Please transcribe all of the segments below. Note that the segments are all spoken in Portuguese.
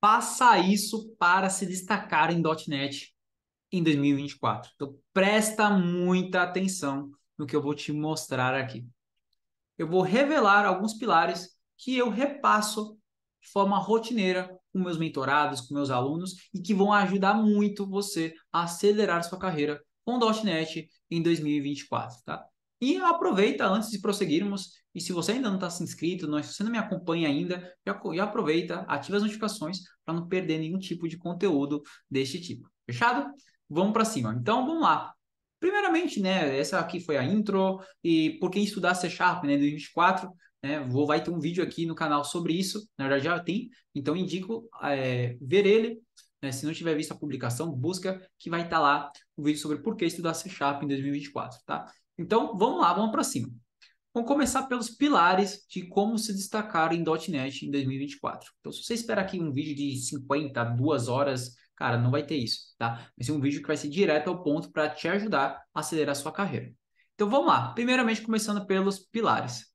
Faça isso para se destacar em .NET em 2024. Então, presta muita atenção no que eu vou te mostrar aqui. Eu vou revelar alguns pilares que eu repasso de forma rotineira com meus mentorados, com meus alunos e que vão ajudar muito você a acelerar sua carreira com .NET em 2024, tá? E aproveita antes de prosseguirmos. E se você ainda não está inscrito, não, é, se você não me acompanha ainda, já, já aproveita, ativa as notificações para não perder nenhum tipo de conteúdo deste tipo. Fechado? Vamos para cima. Então, vamos lá. Primeiramente, né, essa aqui foi a intro e por que estudar C Sharp, né, 2024, né, vou, vai ter um vídeo aqui no canal sobre isso, na verdade já tem, então indico é, ver ele, né, se não tiver visto a publicação, busca que vai estar tá lá o vídeo sobre por que estudar C Sharp em 2024, tá? Então, vamos lá, vamos para cima. Vamos começar pelos pilares de como se destacar em .NET em 2024. Então, se você esperar aqui um vídeo de 50, duas horas, cara, não vai ter isso, tá? Vai ser um vídeo que vai ser direto ao ponto para te ajudar a acelerar a sua carreira. Então, vamos lá. Primeiramente, começando pelos pilares.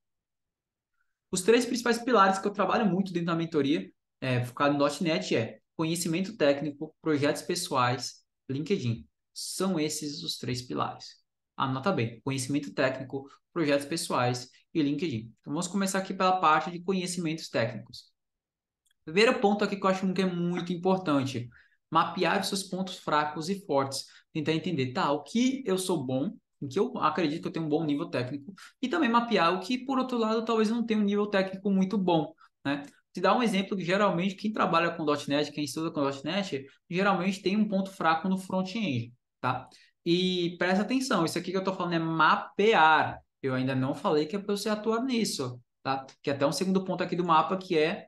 Os três principais pilares que eu trabalho muito dentro da mentoria, é, focado em .NET, é conhecimento técnico, projetos pessoais, LinkedIn. São esses os três pilares. Anota bem, conhecimento técnico, projetos pessoais e LinkedIn. Então, vamos começar aqui pela parte de conhecimentos técnicos. Primeiro ponto aqui que eu acho que é muito importante, mapear os seus pontos fracos e fortes, tentar entender, tá, o que eu sou bom, em que eu acredito que eu tenho um bom nível técnico, e também mapear o que, por outro lado, talvez eu não tenha um nível técnico muito bom, né? Te dar um exemplo que geralmente quem trabalha com .NET, quem estuda com .NET, geralmente tem um ponto fraco no front-end, tá? E presta atenção, isso aqui que eu estou falando é mapear. Eu ainda não falei que é para você atuar nisso, tá? Que é até um segundo ponto aqui do mapa que é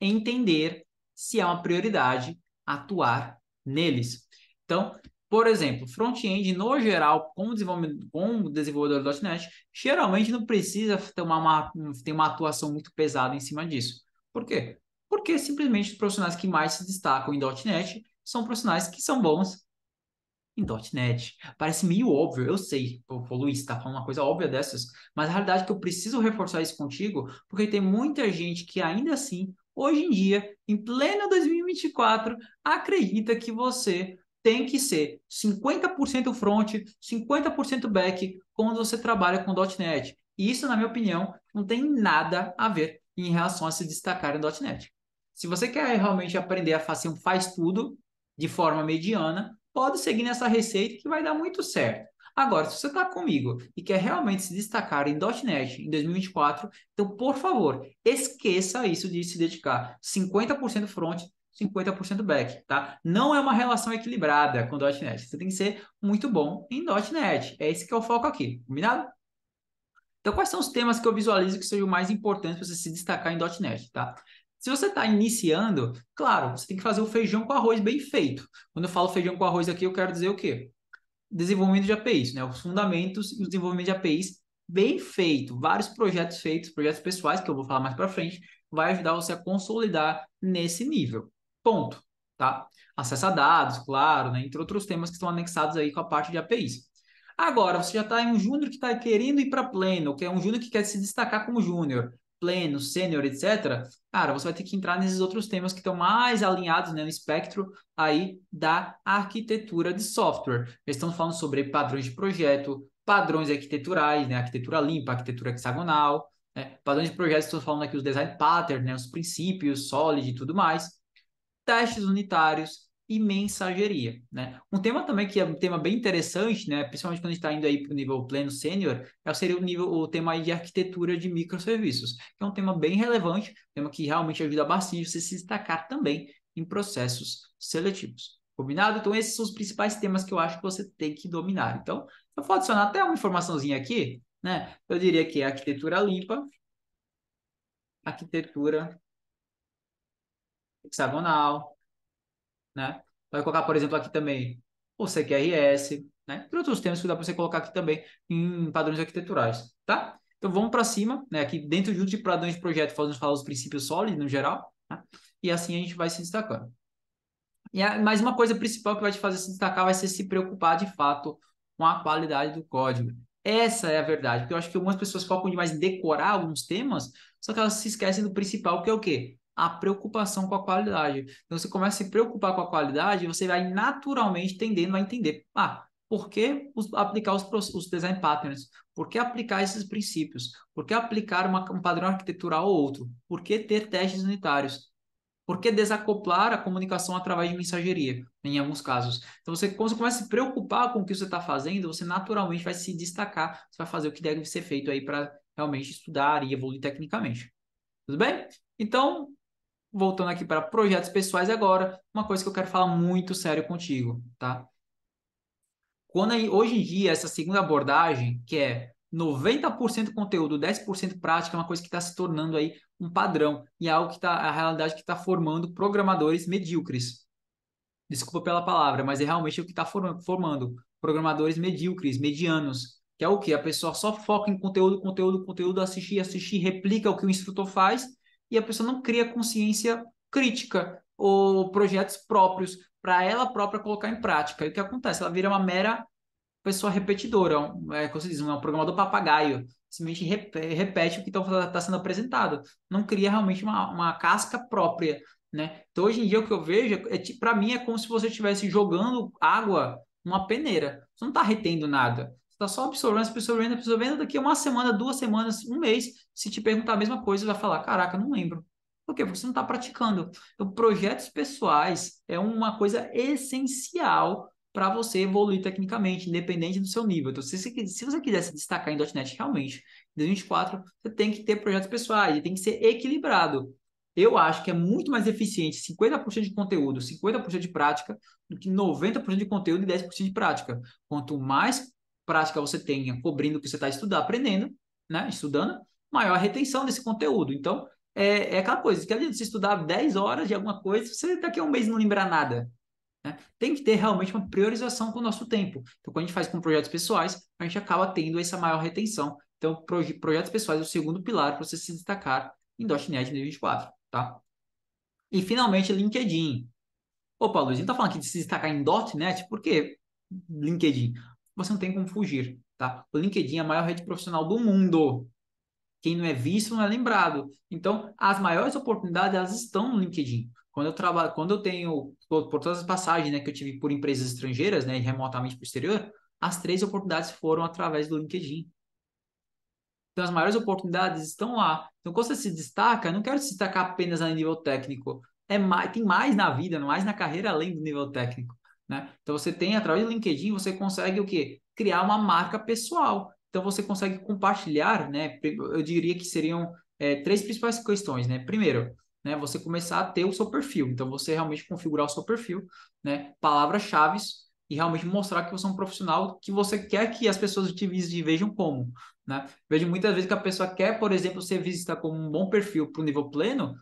entender se é uma prioridade atuar neles. Então, por exemplo, front-end, no geral, como desenvolvedor, como desenvolvedor .NET, geralmente não precisa ter uma, ter uma atuação muito pesada em cima disso. Por quê? Porque simplesmente os profissionais que mais se destacam em .NET são profissionais que são bons em .NET. Parece meio óbvio, eu sei, o Luiz, está falando uma coisa óbvia dessas, mas a realidade é que eu preciso reforçar isso contigo, porque tem muita gente que ainda assim, hoje em dia, em pleno 2024, acredita que você tem que ser 50% front, 50% back quando você trabalha com .NET. E isso, na minha opinião, não tem nada a ver em relação a se destacar em .NET. Se você quer realmente aprender a fazer um faz tudo de forma mediana, pode seguir nessa receita que vai dar muito certo. Agora, se você está comigo e quer realmente se destacar em .NET em 2024, então, por favor, esqueça isso de se dedicar 50% front, 50% back, tá? Não é uma relação equilibrada com .NET. Você tem que ser muito bom em .NET. É esse que é o foco aqui, combinado? Então, quais são os temas que eu visualizo que sejam mais importantes para você se destacar em .NET, tá? Se você está iniciando, claro, você tem que fazer o feijão com arroz bem feito. Quando eu falo feijão com arroz aqui, eu quero dizer o quê? Desenvolvimento de APIs, né? Os fundamentos e o desenvolvimento de APIs bem feito, vários projetos feitos, projetos pessoais que eu vou falar mais para frente, vai ajudar você a consolidar nesse nível. Ponto, tá? Acesso a dados, claro, né? entre outros temas que estão anexados aí com a parte de APIs. Agora, você já está em um júnior que está querendo ir para pleno, que é um júnior que quer se destacar como júnior pleno, sênior, etc., cara, você vai ter que entrar nesses outros temas que estão mais alinhados né, no espectro aí da arquitetura de software. Eles estão falando sobre padrões de projeto, padrões arquiteturais, né, arquitetura limpa, arquitetura hexagonal, né, padrões de projeto, estou falando aqui os design patterns, né, os princípios, solid e tudo mais, testes unitários, e mensageria, né? Um tema também que é um tema bem interessante, né? Principalmente quando a gente está indo aí para o nível pleno sênior, é seria o nível, o tema de arquitetura de microserviços, que é um tema bem relevante, tema que realmente ajuda bastante você se destacar também em processos seletivos. Combinado? Então, esses são os principais temas que eu acho que você tem que dominar. Então, eu vou adicionar até uma informaçãozinha aqui, né? Eu diria que é arquitetura limpa, arquitetura hexagonal, né? Então, vai colocar, por exemplo, aqui também o CQRS, né? Entre outros termos que dá para você colocar aqui também em padrões arquiteturais, tá? Então vamos para cima, né? Aqui dentro junto de padrões de projeto, vamos falar os princípios sólidos no geral, né? e assim a gente vai se destacando. E mais uma coisa principal que vai te fazer se destacar vai ser se preocupar de fato com a qualidade do código. Essa é a verdade, porque eu acho que algumas pessoas focam demais em decorar alguns temas, só que elas se esquecem do principal, que é o quê? a preocupação com a qualidade. Então, você começa a se preocupar com a qualidade, você vai naturalmente tendendo a entender. Ah, por que os, aplicar os, os, design patterns? Por que aplicar esses princípios? Por que aplicar uma, um padrão arquitetural ou outro? Por que ter testes unitários? Por que desacoplar a comunicação através de mensageria, em alguns casos? Então, você, quando você começa a se preocupar com o que você está fazendo, você naturalmente vai se destacar, você vai fazer o que deve ser feito aí para realmente estudar e evoluir tecnicamente. Tudo bem? Então, voltando aqui para projetos pessoais agora, uma coisa que eu quero falar muito sério contigo, tá? Quando aí, hoje em dia, essa segunda abordagem, que é 90% conteúdo, 10% prática, é uma coisa que está se tornando aí um padrão e é algo que está, a realidade que está formando programadores medíocres. Desculpa pela palavra, mas é realmente o que está formando programadores medíocres, medianos, que é o que? A pessoa só foca em conteúdo, conteúdo, conteúdo, assistir, assistir, replica o que o instrutor faz e a pessoa não cria consciência crítica ou projetos próprios para ela própria colocar em prática. E o que acontece? Ela vira uma mera pessoa repetidora, um, é, como se diz, um é programador papagaio, simplesmente repete o que está tá sendo apresentado, não cria realmente uma, uma casca própria, né? Então, hoje em dia, o que eu vejo, é, para mim, é como se você estivesse jogando água numa peneira, você não está retendo nada. Tá só absorvendo, absorvendo, absorvendo. Daqui uma semana, duas semanas, um mês, se te perguntar a mesma coisa, vai falar: caraca, não lembro. Por quê? Porque você não está praticando. Então, projetos pessoais é uma coisa essencial para você evoluir tecnicamente, independente do seu nível. Então, se você, se você quiser se destacar em .NET realmente, em 2024, você tem que ter projetos pessoais, tem que ser equilibrado. Eu acho que é muito mais eficiente 50% de conteúdo, 50% de prática, do que 90% de conteúdo e 10% de prática. Quanto mais prática você tenha cobrindo o que você está estudando, aprendendo, né? Estudando, maior a retenção desse conteúdo. Então, é, é aquela coisa, que adianta você estudar 10 horas de alguma coisa, você daqui a um mês não lembrar nada. Né? Tem que ter realmente uma priorização com o nosso tempo. Então, quando a gente faz com projetos pessoais, a gente acaba tendo essa maior retenção. Então, proje projetos pessoais é o segundo pilar para você se destacar em DotNet 2024, tá? E, finalmente, LinkedIn. Opa, Luiz, a gente tá falando aqui de se destacar em .NET, por quê LinkedIn? você não tem como fugir, tá? O LinkedIn é a maior rede profissional do mundo. Quem não é visto não é lembrado. Então, as maiores oportunidades elas estão no LinkedIn. Quando eu trabalho, quando eu tenho por todas as passagens, né, que eu tive por empresas estrangeiras, né, remotamente para o exterior, as três oportunidades foram através do LinkedIn. Então, as maiores oportunidades estão lá. Então, quando você se destaca, eu não quero se destacar apenas a nível técnico. É mais, tem mais na vida, mais na carreira além do nível técnico. Né? Então você tem através do LinkedIn você consegue o quê? Criar uma marca pessoal. Então você consegue compartilhar, né? Eu diria que seriam é, três principais questões, né? Primeiro, né? Você começar a ter o seu perfil. Então você realmente configurar o seu perfil, né? Palavras-chave e realmente mostrar que você é um profissional que você quer que as pessoas utilizem e vejam como, né? Vejo muitas vezes que a pessoa quer, por exemplo, ser vista como um bom perfil para o nível pleno,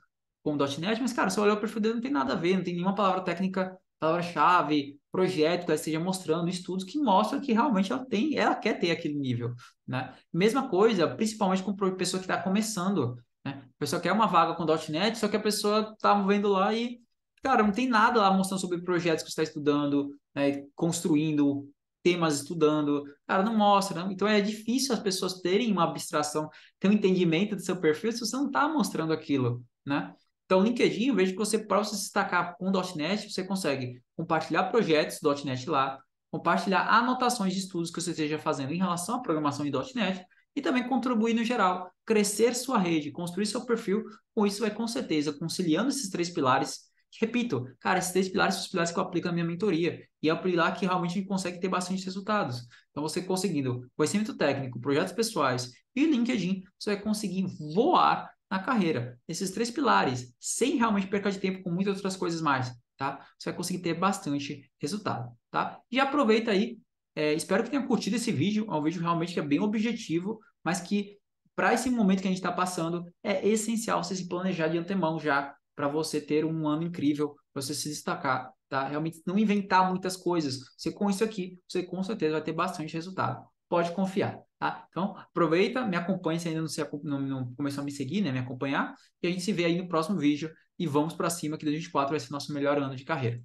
com .NET, mas, cara, você olhar o perfil dele não tem nada a ver, não tem nenhuma palavra técnica palavra-chave, projeto que ela esteja mostrando, estudos que mostram que realmente ela tem, ela quer ter aquele nível, né? Mesma coisa, principalmente com pessoa que está começando, né? A pessoa quer uma vaga com .NET, só que a pessoa tá vendo lá e, cara, não tem nada lá mostrando sobre projetos que você está estudando, né? construindo, temas estudando, cara, não mostra, então é difícil as pessoas terem uma abstração, ter um entendimento do seu perfil se você não está mostrando aquilo, né? Então, o LinkedIn, veja que você, para você se destacar com .NET, você consegue compartilhar projetos .NET lá, compartilhar anotações de estudos que você esteja fazendo em relação à programação em .NET e também contribuir no geral, crescer sua rede, construir seu perfil. Com isso, vai com certeza, conciliando esses três pilares, repito, cara, esses três pilares são os pilares que eu aplico na minha mentoria. E é o pilar que realmente consegue ter bastante resultados. Então, você conseguindo conhecimento técnico, projetos pessoais e LinkedIn, você vai conseguir voar na carreira. Esses três pilares, sem realmente perca de tempo com muitas outras coisas mais, tá? Você vai conseguir ter bastante resultado, tá? E aproveita aí. É, espero que tenha curtido esse vídeo. É um vídeo realmente que é bem objetivo, mas que para esse momento que a gente está passando é essencial você se planejar de antemão já para você ter um ano incrível, para você se destacar, tá? Realmente não inventar muitas coisas. Você com isso aqui, você com certeza vai ter bastante resultado pode confiar. Tá? Então, aproveita, me acompanha se ainda não, se, não, não, começou a me seguir, né? me acompanhar, e a gente se vê aí no próximo vídeo e vamos para cima que 2024 vai ser nosso melhor ano de carreira.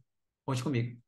Conte comigo.